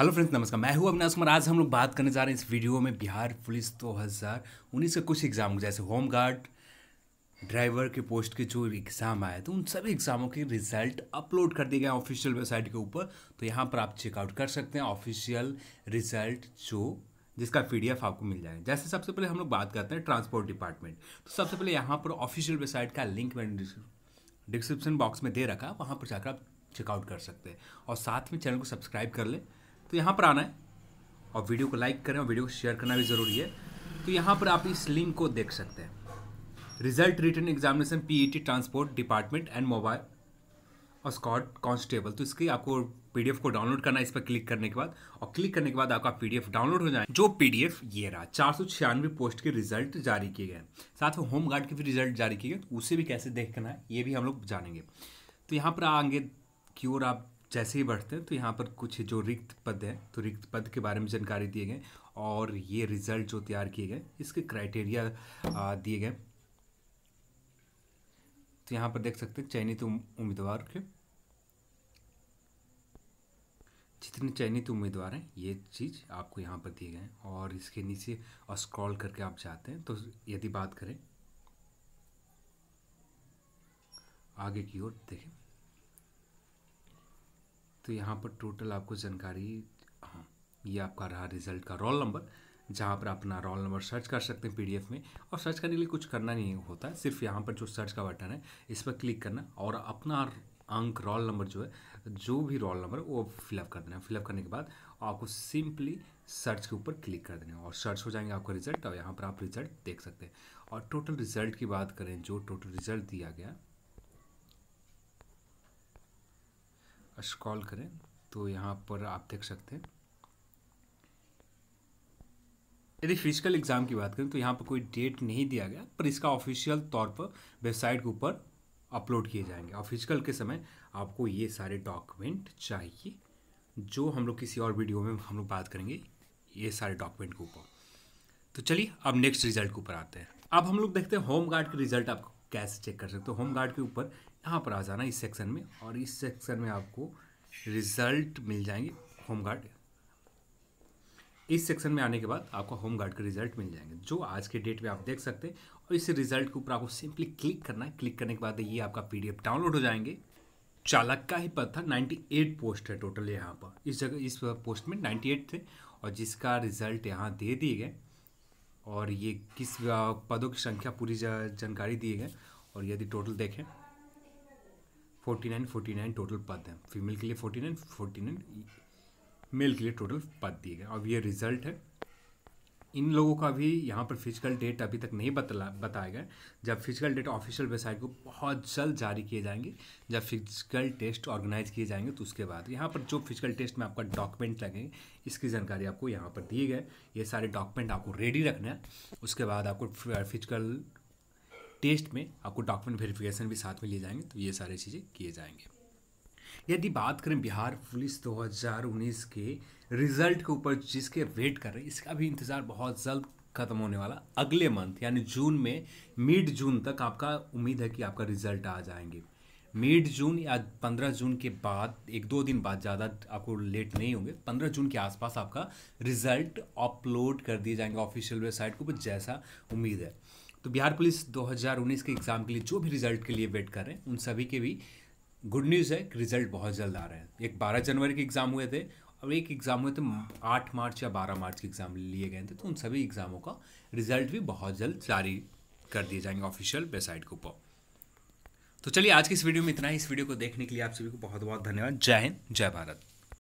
hello friends नमस्कार मैं हूं अविनाश कुमार आज हम लोग बात करने जा रहे हैं इस वीडियो में बिहार पुलिस दो हज़ार उन्नीस के कुछ एग्ज़ाम जैसे होम गार्ड ड्राइवर के पोस्ट के जो एग्ज़ाम आए तो उन सभी एग्ज़ामों के रिजल्ट अपलोड कर दिए गए ऑफिशियल वेबसाइट के ऊपर तो यहाँ पर आप चेकआउट कर सकते हैं ऑफिशियल रिजल्ट जो जिसका पी आपको मिल जाएगा जैसे सबसे पहले हम लोग बात करते हैं ट्रांसपोर्ट डिपार्टमेंट तो सबसे पहले यहाँ पर ऑफिशियल वेबसाइट का लिंक मैंने डिस्क्रिप्शन बॉक्स में दे रखा वहाँ पर जाकर आप चेकआउट कर सकते हैं और साथ में चैनल को सब्सक्राइब कर लें तो यहाँ पर आना है और वीडियो को लाइक करें और वीडियो को शेयर करना भी ज़रूरी है तो यहाँ पर आप इस लिंक को देख सकते हैं result written examination PET transport department and mobile और स्कॉट कॉन्स्टेबल तो इसकी आपको पीडीएफ को डाउनलोड करना है इस पर क्लिक करने के बाद और क्लिक करने के बाद आपका पीडीएफ डाउनलोड हो जाए जो पीडीएफ ये रहा चार सौ छियानवे पोस्ट के रिजल्ट जारी किए गए साथ में होम गार्ड के भी रिजल्ट जारी किए गए तो उसे भी कैसे देखना है ये भी हम लोग जानेंगे तो यहाँ पर आगे की ओर आप जैसे ही बढ़ते हैं तो यहाँ पर कुछ जो रिक्त पद हैं तो रिक्त पद के बारे में जानकारी दिए गए और ये रिजल्ट जो तैयार किए गए इसके क्राइटेरिया दिए गए तो यहाँ पर देख सकते हैं चयनित उम्मीदवार के जितने चयनित उम्मीदवार हैं ये चीज़ आपको यहाँ पर दिए गए हैं और इसके नीचे स्क्रॉल करके आप जाते हैं तो यदि बात करें आगे की ओर देखें तो यहाँ पर टोटल आपको जानकारी हाँ ये आपका रहा रिजल्ट का रोल नंबर जहाँ पर अपना रोल नंबर सर्च कर सकते हैं पीडीएफ में और सर्च करने के लिए कुछ करना नहीं होता सिर्फ यहाँ पर जो सर्च का बटन है इस पर क्लिक करना और अपना अंक रोल नंबर जो है जो भी रोल नंबर वो फिलअप कर देना फिलअप करने के बाद आपको सिंपली सर्च के ऊपर क्लिक कर देना और सर्च हो जाएंगे आपका रिजल्ट और तो यहाँ पर आप रिजल्ट देख सकते हैं और टोटल रिजल्ट की बात करें जो टोटल रिजल्ट दिया गया स्क्रॉल करें तो यहाँ पर आप देख सकते हैं यदि फिजिकल एग्ज़ाम की बात करें तो यहाँ पर कोई डेट नहीं दिया गया पर इसका ऑफिशियल तौर पर वेबसाइट के ऊपर अपलोड किए जाएंगे और फिजिकल के समय आपको ये सारे डॉक्यूमेंट चाहिए जो हम लोग किसी और वीडियो में हम लोग बात करेंगे ये सारे डॉक्यूमेंट के ऊपर तो चलिए अब नेक्स्ट रिजल्ट के ऊपर आते हैं अब हम लोग देखते हैं होम गार्ड के रिजल्ट आपको कैसे चेक कर सकते हो होम गार्ड के ऊपर यहाँ पर आ जाना इस सेक्शन में और इस सेक्शन में आपको रिजल्ट मिल जाएंगे होम गार्ड इस सेक्शन में आने के बाद आपको होम गार्ड के रिजल्ट मिल जाएंगे जो आज के डेट में आप देख सकते हैं और इस रिजल्ट के ऊपर आपको सिंपली क्लिक करना है क्लिक करने के बाद ये आपका पी डाउनलोड हो जाएंगे चालक का ही पद था नाइन्टी पोस्ट है टोटल यहाँ पर इस जगह इस पोस्ट में नाइन्टी थे और जिसका रिजल्ट यहाँ दे दिए गए और ये किस पदों की संख्या पूरी जानकारी दी है और यदि टोटल देखें 49 49 टोटल पद हैं फीमेल के लिए 49 49 मेल के लिए टोटल पद दिए गए अब ये रिजल्ट है इन लोगों का भी यहाँ पर फिजिकल डेट अभी तक नहीं बतला बताया गया जब फिजिकल डेट ऑफिशियल वेबसाइट को बहुत जल्द जारी किए जाएंगे जब फिजिकल टेस्ट ऑर्गेनाइज किए जाएंगे तो उसके बाद यहाँ पर जो फिजिकल टेस्ट में आपका डॉक्यूमेंट लगेंगे इसकी जानकारी आपको यहाँ पर दिए गए ये सारे डॉक्यूमेंट आपको रेडी रखना है उसके बाद आपको फिजिकल टेस्ट में आपको डॉक्यूमेंट वेरिफिकेशन भी साथ में लिए जाएंगे तो ये सारी चीज़ें किए जाएंगे यदि बात करें बिहार पुलिस 2019 के रिजल्ट के ऊपर जिसके वेट कर रहे हैं इसका भी इंतज़ार बहुत जल्द खत्म होने वाला अगले मंथ यानी जून में मिड जून तक आपका उम्मीद है कि आपका रिजल्ट आ जाएंगे मिड जून या पंद्रह जून के बाद एक दो दिन बाद ज़्यादा आपको लेट नहीं होंगे पंद्रह जून के आसपास आपका रिजल्ट अपलोड कर दिए जाएंगे ऑफिशियल वेबसाइट को ऊपर जैसा उम्मीद है तो बिहार पुलिस 2019 के एग्ज़ाम के लिए जो भी रिजल्ट के लिए वेट कर रहे हैं उन सभी के भी गुड न्यूज़ है कि रिजल्ट बहुत जल्द आ रहे हैं एक बारह जनवरी के एग्ज़ाम हुए थे और एक एग्ज़ाम हुए थे तो आठ मार्च या बारह मार्च के एग्ज़ाम लिए गए थे तो उन सभी एग्ज़ामों का रिजल्ट भी बहुत जल्द जारी कर दिए जाएंगे ऑफिशियल वेबसाइट के ऊपर तो चलिए आज की इस वीडियो में इतना ही इस वीडियो को देखने के लिए आप सभी को बहुत बहुत धन्यवाद जय हिंद जय भारत